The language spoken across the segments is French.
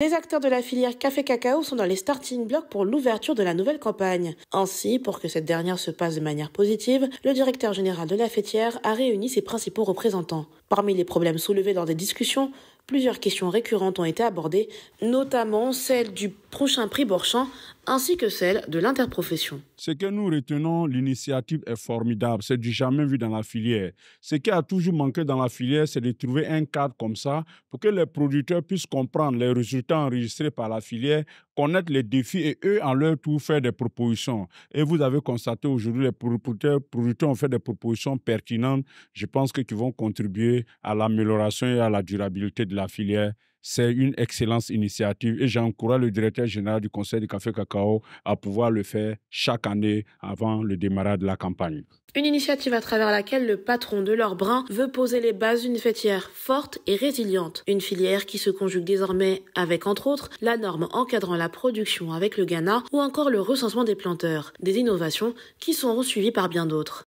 Les acteurs de la filière café cacao sont dans les starting blocks pour l'ouverture de la nouvelle campagne. Ainsi, pour que cette dernière se passe de manière positive, le directeur général de la fêtière a réuni ses principaux représentants. Parmi les problèmes soulevés dans des discussions, plusieurs questions récurrentes ont été abordées, notamment celle du prochain prix Borchamp ainsi que celle de l'interprofession. Ce que nous retenons, l'initiative est formidable, c'est du jamais vu dans la filière. Ce qui a toujours manqué dans la filière, c'est de trouver un cadre comme ça pour que les producteurs puissent comprendre les résultats enregistrés par la filière connaître les défis et eux, en leur tour, faire des propositions. Et vous avez constaté aujourd'hui, les producteurs, ont fait des propositions pertinentes, je pense que qui vont contribuer à l'amélioration et à la durabilité de la filière c'est une excellente initiative et j'encourage le directeur général du Conseil du Café Cacao à pouvoir le faire chaque année avant le démarrage de la campagne. Une initiative à travers laquelle le patron de leur brin veut poser les bases d'une fêtière forte et résiliente. Une filière qui se conjugue désormais avec, entre autres, la norme encadrant la production avec le Ghana ou encore le recensement des planteurs. Des innovations qui seront suivies par bien d'autres.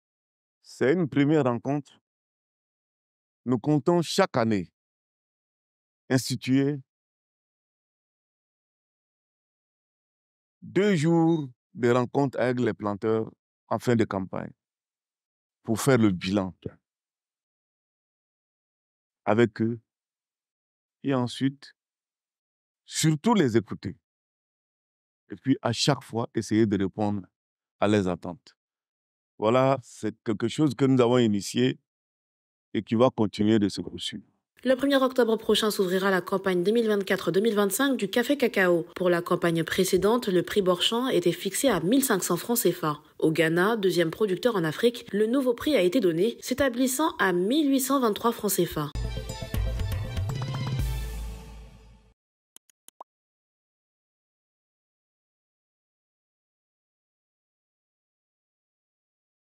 C'est une première rencontre. Nous comptons chaque année instituer deux jours de rencontres avec les planteurs en fin de campagne pour faire le bilan avec eux et ensuite surtout les écouter et puis à chaque fois essayer de répondre à leurs attentes. Voilà, c'est quelque chose que nous avons initié et qui va continuer de se poursuivre. Le 1er octobre prochain s'ouvrira la campagne 2024-2025 du Café Cacao. Pour la campagne précédente, le prix Borchamp était fixé à 1500 francs CFA. Au Ghana, deuxième producteur en Afrique, le nouveau prix a été donné, s'établissant à 1823 francs CFA.